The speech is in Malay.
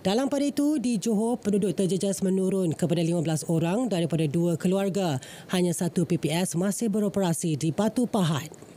Dalam pada itu, di Johor, penduduk terjejas menurun kepada 15 orang daripada dua keluarga. Hanya satu PPS masih beroperasi di Batu Pahat.